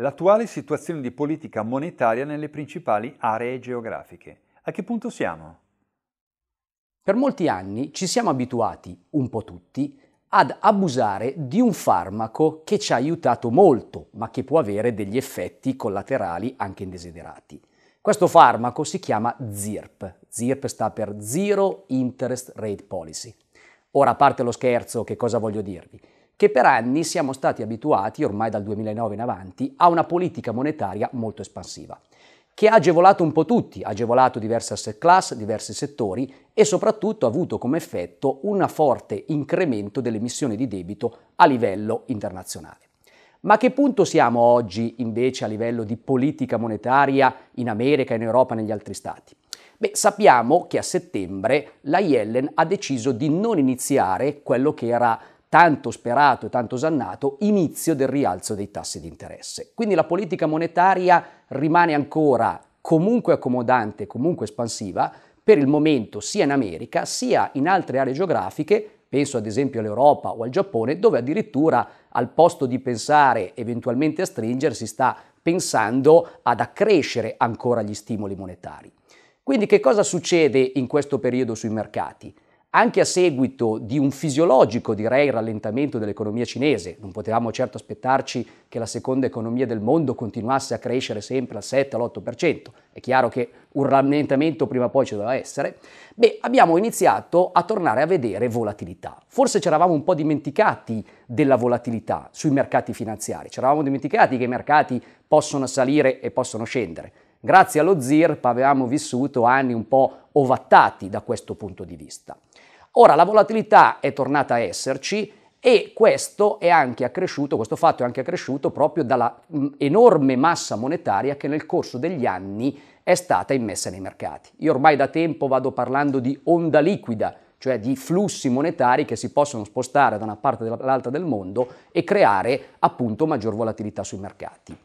L'attuale situazione di politica monetaria nelle principali aree geografiche. A che punto siamo? Per molti anni ci siamo abituati, un po' tutti, ad abusare di un farmaco che ci ha aiutato molto, ma che può avere degli effetti collaterali anche indesiderati. Questo farmaco si chiama ZIRP. ZIRP sta per Zero Interest Rate Policy. Ora, a parte lo scherzo, che cosa voglio dirvi? che per anni siamo stati abituati, ormai dal 2009 in avanti, a una politica monetaria molto espansiva, che ha agevolato un po' tutti, ha agevolato diverse asset class, diversi settori e soprattutto ha avuto come effetto un forte incremento delle emissioni di debito a livello internazionale. Ma a che punto siamo oggi invece a livello di politica monetaria in America, in Europa e negli altri stati? Beh, sappiamo che a settembre la Yellen ha deciso di non iniziare quello che era tanto sperato e tanto osannato inizio del rialzo dei tassi di interesse. Quindi la politica monetaria rimane ancora comunque accomodante, comunque espansiva, per il momento sia in America sia in altre aree geografiche, penso ad esempio all'Europa o al Giappone, dove addirittura al posto di pensare eventualmente a stringersi sta pensando ad accrescere ancora gli stimoli monetari. Quindi che cosa succede in questo periodo sui mercati? anche a seguito di un fisiologico, direi, rallentamento dell'economia cinese, non potevamo certo aspettarci che la seconda economia del mondo continuasse a crescere sempre al 7, all'8%, è chiaro che un rallentamento prima o poi ci doveva essere, beh, abbiamo iniziato a tornare a vedere volatilità. Forse ci eravamo un po' dimenticati della volatilità sui mercati finanziari, ci eravamo dimenticati che i mercati possono salire e possono scendere. Grazie allo ZIRP avevamo vissuto anni un po' ovattati da questo punto di vista. Ora la volatilità è tornata a esserci e questo, è anche accresciuto, questo fatto è anche accresciuto proprio dalla mm, enorme massa monetaria che nel corso degli anni è stata immessa nei mercati. Io ormai da tempo vado parlando di onda liquida, cioè di flussi monetari che si possono spostare da una parte all'altra del mondo e creare appunto maggior volatilità sui mercati.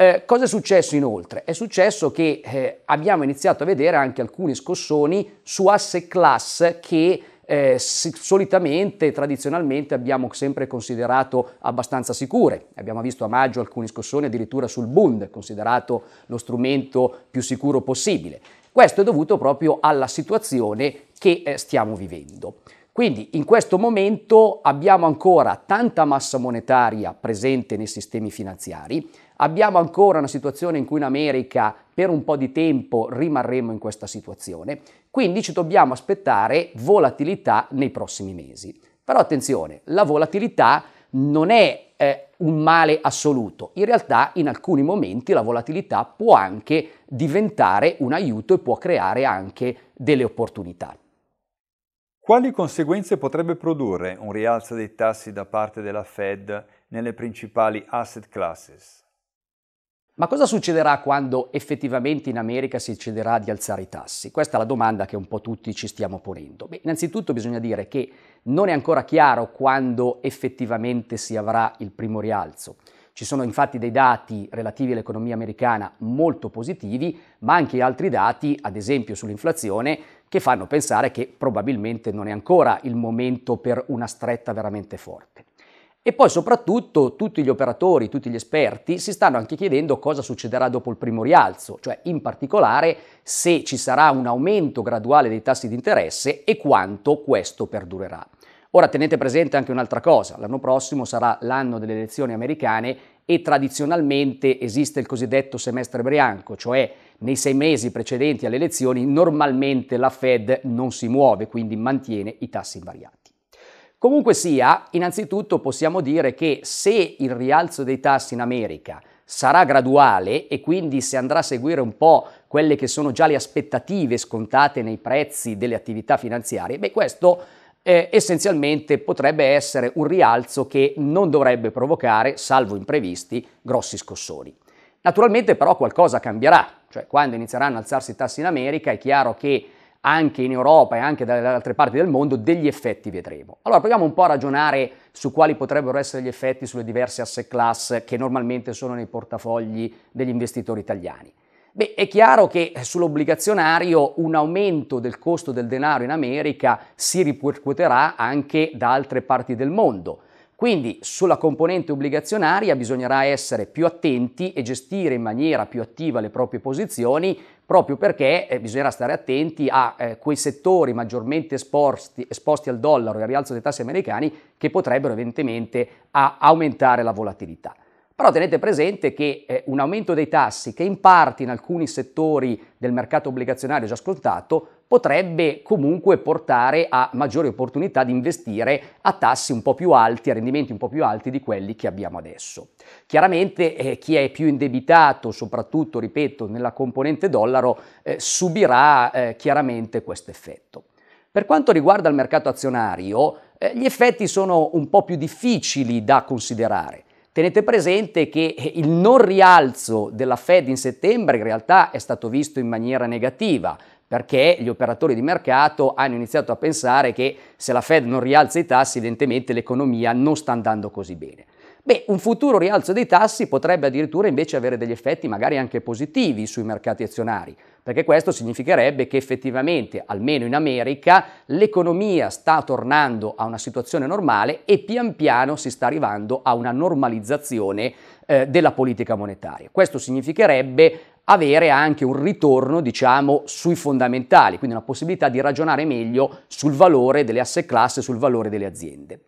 Eh, cosa è successo inoltre? È successo che eh, abbiamo iniziato a vedere anche alcuni scossoni su asse class che eh, solitamente, tradizionalmente abbiamo sempre considerato abbastanza sicure. Abbiamo visto a maggio alcuni scossoni addirittura sul Bund, considerato lo strumento più sicuro possibile. Questo è dovuto proprio alla situazione che eh, stiamo vivendo. Quindi in questo momento abbiamo ancora tanta massa monetaria presente nei sistemi finanziari, Abbiamo ancora una situazione in cui in America per un po' di tempo rimarremo in questa situazione, quindi ci dobbiamo aspettare volatilità nei prossimi mesi. Però attenzione, la volatilità non è eh, un male assoluto, in realtà in alcuni momenti la volatilità può anche diventare un aiuto e può creare anche delle opportunità. Quali conseguenze potrebbe produrre un rialzo dei tassi da parte della Fed nelle principali asset classes? Ma cosa succederà quando effettivamente in America si deciderà di alzare i tassi? Questa è la domanda che un po' tutti ci stiamo ponendo. Beh, innanzitutto bisogna dire che non è ancora chiaro quando effettivamente si avrà il primo rialzo. Ci sono infatti dei dati relativi all'economia americana molto positivi, ma anche altri dati, ad esempio sull'inflazione, che fanno pensare che probabilmente non è ancora il momento per una stretta veramente forte. E poi soprattutto tutti gli operatori, tutti gli esperti si stanno anche chiedendo cosa succederà dopo il primo rialzo, cioè in particolare se ci sarà un aumento graduale dei tassi di interesse e quanto questo perdurerà. Ora tenete presente anche un'altra cosa, l'anno prossimo sarà l'anno delle elezioni americane e tradizionalmente esiste il cosiddetto semestre bianco, cioè nei sei mesi precedenti alle elezioni normalmente la Fed non si muove, quindi mantiene i tassi invariati. Comunque sia, innanzitutto possiamo dire che se il rialzo dei tassi in America sarà graduale e quindi se andrà a seguire un po' quelle che sono già le aspettative scontate nei prezzi delle attività finanziarie, beh questo eh, essenzialmente potrebbe essere un rialzo che non dovrebbe provocare, salvo imprevisti, grossi scossoni. Naturalmente però qualcosa cambierà, cioè quando inizieranno a alzarsi i tassi in America è chiaro che anche in Europa e anche dalle altre parti del mondo degli effetti vedremo. Allora proviamo un po' a ragionare su quali potrebbero essere gli effetti sulle diverse asset class che normalmente sono nei portafogli degli investitori italiani. Beh, è chiaro che sull'obbligazionario un aumento del costo del denaro in America si ripercuoterà anche da altre parti del mondo. Quindi sulla componente obbligazionaria bisognerà essere più attenti e gestire in maniera più attiva le proprie posizioni proprio perché eh, bisognerà stare attenti a eh, quei settori maggiormente esposti, esposti, al dollaro e al rialzo dei tassi americani che potrebbero evidentemente aumentare la volatilità. Però tenete presente che eh, un aumento dei tassi che in parte in alcuni settori del mercato obbligazionario già scontato potrebbe comunque portare a maggiori opportunità di investire a tassi un po' più alti, a rendimenti un po' più alti di quelli che abbiamo adesso. Chiaramente eh, chi è più indebitato, soprattutto, ripeto, nella componente dollaro, eh, subirà eh, chiaramente questo effetto. Per quanto riguarda il mercato azionario, eh, gli effetti sono un po' più difficili da considerare Tenete presente che eh, il non rialzo della Fed in settembre in realtà è stato visto in maniera negativa perché gli operatori di mercato hanno iniziato a pensare che se la Fed non rialza i tassi evidentemente l'economia non sta andando così bene. Beh, un futuro rialzo dei tassi potrebbe addirittura invece avere degli effetti magari anche positivi sui mercati azionari, perché questo significherebbe che effettivamente, almeno in America, l'economia sta tornando a una situazione normale e pian piano si sta arrivando a una normalizzazione eh, della politica monetaria. Questo significherebbe avere anche un ritorno, diciamo, sui fondamentali, quindi una possibilità di ragionare meglio sul valore delle asse e sul valore delle aziende.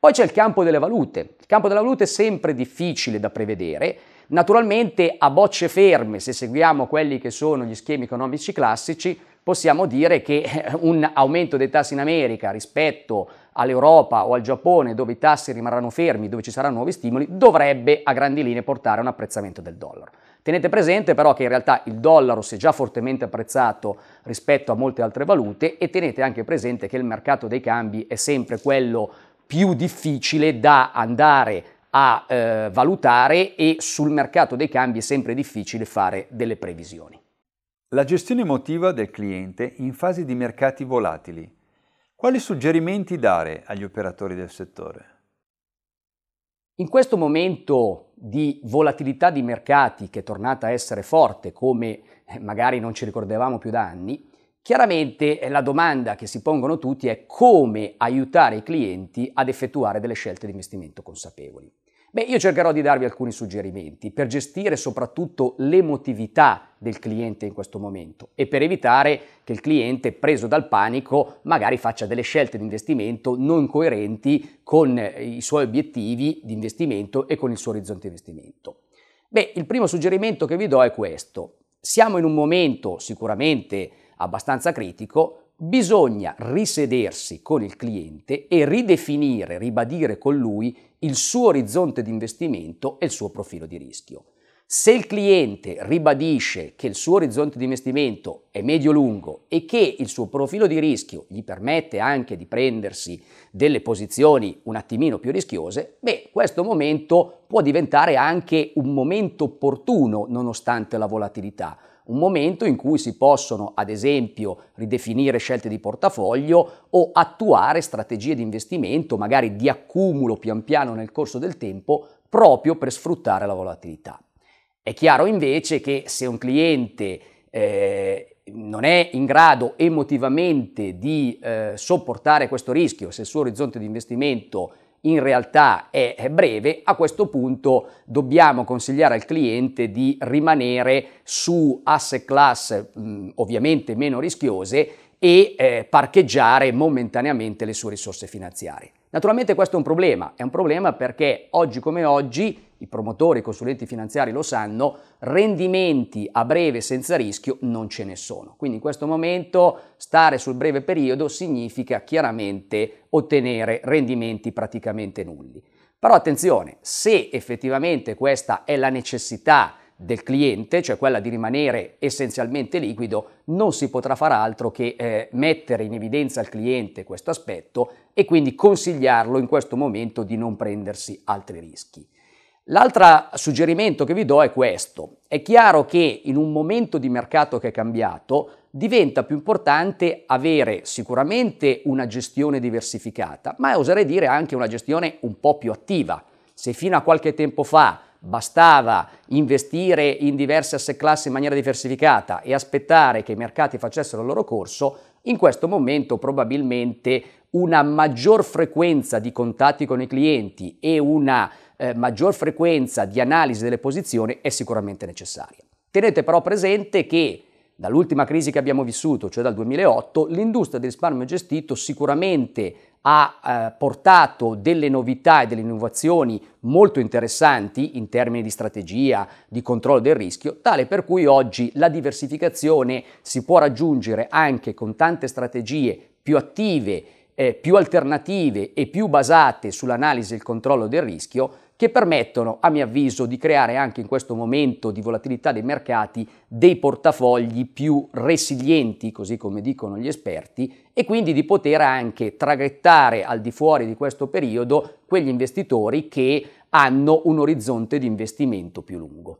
Poi c'è il campo delle valute. Il campo delle valute è sempre difficile da prevedere. Naturalmente a bocce ferme, se seguiamo quelli che sono gli schemi economici classici, possiamo dire che eh, un aumento dei tassi in America rispetto all'Europa o al Giappone, dove i tassi rimarranno fermi, dove ci saranno nuovi stimoli, dovrebbe a grandi linee portare a un apprezzamento del dollaro. Tenete presente però che in realtà il dollaro si è già fortemente apprezzato rispetto a molte altre valute e tenete anche presente che il mercato dei cambi è sempre quello più difficile da andare a eh, valutare e sul mercato dei cambi è sempre difficile fare delle previsioni. La gestione emotiva del cliente in fase di mercati volatili. Quali suggerimenti dare agli operatori del settore? In questo momento di volatilità di mercati che è tornata a essere forte, come eh, magari non ci ricordavamo più da anni, Chiaramente eh, la domanda che si pongono tutti è come aiutare i clienti ad effettuare delle scelte di investimento consapevoli. Beh, io cercherò di darvi alcuni suggerimenti per gestire soprattutto l'emotività del cliente in questo momento e per evitare che il cliente preso dal panico magari faccia delle scelte di investimento non coerenti con eh, i suoi obiettivi di investimento e con il suo orizzonte di investimento. Beh, il primo suggerimento che vi do è questo. Siamo in un momento sicuramente abbastanza critico, bisogna risedersi con il cliente e ridefinire, ribadire con lui il suo orizzonte di investimento e il suo profilo di rischio. Se il cliente ribadisce che il suo orizzonte di investimento è medio-lungo e che il suo profilo di rischio gli permette anche di prendersi delle posizioni un attimino più rischiose, beh, questo momento può diventare anche un momento opportuno nonostante la volatilità, un momento in cui si possono, ad esempio, ridefinire scelte di portafoglio o attuare strategie di investimento, magari di accumulo pian piano nel corso del tempo, proprio per sfruttare la volatilità. È chiaro invece che se un cliente eh, non è in grado emotivamente di eh, sopportare questo rischio, se il suo orizzonte di investimento è in realtà è breve, a questo punto dobbiamo consigliare al cliente di rimanere su asset class ovviamente meno rischiose e eh, parcheggiare momentaneamente le sue risorse finanziarie. Naturalmente questo è un problema, è un problema perché oggi come oggi i promotori, i consulenti finanziari lo sanno, rendimenti a breve senza rischio non ce ne sono. Quindi in questo momento stare sul breve periodo significa chiaramente ottenere rendimenti praticamente nulli. Però attenzione, se effettivamente questa è la necessità del cliente, cioè quella di rimanere essenzialmente liquido, non si potrà far altro che eh, mettere in evidenza al cliente questo aspetto e quindi consigliarlo in questo momento di non prendersi altri rischi. L'altro suggerimento che vi do è questo. È chiaro che in un momento di mercato che è cambiato diventa più importante avere sicuramente una gestione diversificata, ma oserei dire anche una gestione un po' più attiva. Se fino a qualche tempo fa bastava investire in diverse asset class in maniera diversificata e aspettare che i mercati facessero il loro corso, in questo momento probabilmente una maggior frequenza di contatti con i clienti e una eh, maggior frequenza di analisi delle posizioni è sicuramente necessaria. Tenete però presente che dall'ultima crisi che abbiamo vissuto, cioè dal 2008, l'industria del risparmio gestito sicuramente ha eh, portato delle novità e delle innovazioni molto interessanti in termini di strategia, di controllo del rischio, tale per cui oggi la diversificazione si può raggiungere anche con tante strategie più attive eh, più alternative e più basate sull'analisi e il controllo del rischio che permettono, a mio avviso, di creare anche in questo momento di volatilità dei mercati dei portafogli più resilienti, così come dicono gli esperti, e quindi di poter anche traghettare al di fuori di questo periodo quegli investitori che hanno un orizzonte di investimento più lungo.